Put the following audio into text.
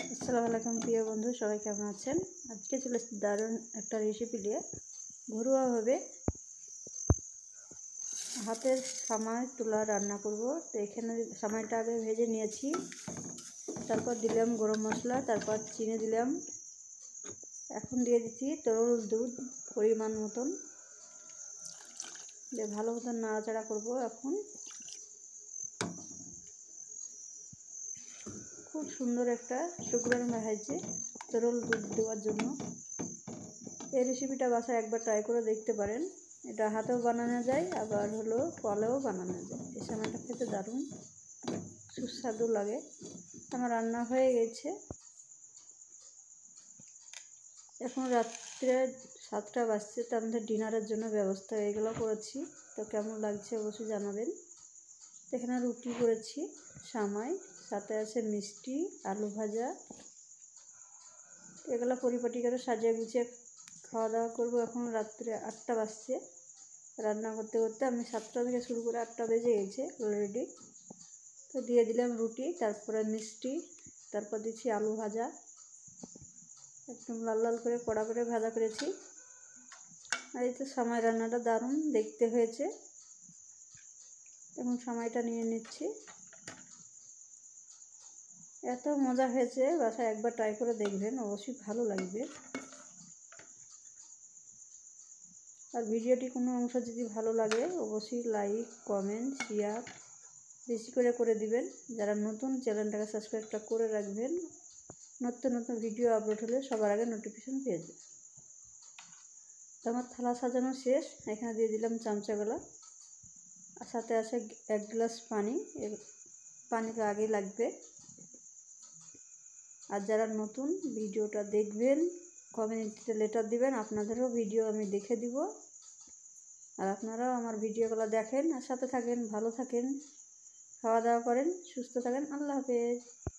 আসসালামু আলাইকুম প্রিয় বন্ধু সবাই কেমন আছেন আজকে চলে এসেছি দারুণ একটা রেসিপি নিয়ে ঘরোয়াভাবে হাতের সামাই তুলা রান্না করব তো এখানে সামাইটা আগে ভেজে নিয়েছি তারপর দিলাম গরম মশলা তারপর চিনি দিলাম এখন দিয়ে দিচ্ছি তরল দুধ পরিমাণ মতন যে ভালো মতন নাড়াচাড়া করব এখন খুব সুন্দর একটা শুক্রার মেহাজি তরল দুধ দেওয়ার জন্য এই রেসিপিটা বাসায় একবার ট্রাই করে দেখতে পারেন এটা হাতেও বানানো যায় আবার হলো কলেও বানানো যায় এই সময়টা খেতে দারুণ সুস্বাদু লাগে আমার রান্না হয়ে গেছে এখন রাত্রে সাতটা বাজছে তো আমাদের ডিনারের জন্য ব্যবস্থা এগুলো করেছি তো কেমন লাগছে অবশ্যই জানাবেন এখানে রুটি করেছি সামাই সাথে আছে মিষ্টি আলু ভাজা এগুলো পরিপাটি করে সাজিয়ে গুছিয়ে খাওয়া দাওয়া করবো এখন রাত্রে আটটা বাজছে রান্না করতে করতে আমি সাতটা থেকে শুরু করে আটটা বেজে গেছে অলরেডি তো দিয়ে দিলাম রুটি তারপরে মিষ্টি তারপর দিচ্ছি আলু ভাজা একদম লাল লাল করে কড়া করে ভাজা করেছি আর এই তো সময় রান্নাটা দারুণ দেখতে হয়েছে এখন সময়টা নিয়ে নিচ্ছি এত মজা হয়েছে বাসায় একবার ট্রাই করে দেখবেন অবশ্যই ভালো লাগবে আর ভিডিওটি কোনো অংশ যদি ভালো লাগে অবশ্যই লাইক কমেন্ট শেয়ার বেশি করে করে দিবেন যারা নতুন চ্যানেলটাকে সাবস্ক্রাইবটা করে রাখবেন নতুন নতুন ভিডিও আপলোড হলে সবার আগে নোটিফিকেশান পেয়ে যাবে তো আমার থালা সাজানো শেষ এখানে দিয়ে দিলাম চামচাগুলো আর সাথে আছে এক গ্লাস পানি পানিটা আগে লাগবে আর যারা নতুন ভিডিওটা দেখবেন কমিউনিটিতে লেটার দিবেন আপনাদেরও ভিডিও আমি দেখে দিব আর আপনারাও আমার ভিডিওগুলো দেখেন আর সাথে থাকেন ভালো থাকেন খাওয়া দাওয়া করেন সুস্থ থাকেন আল্লাহ হাফেজ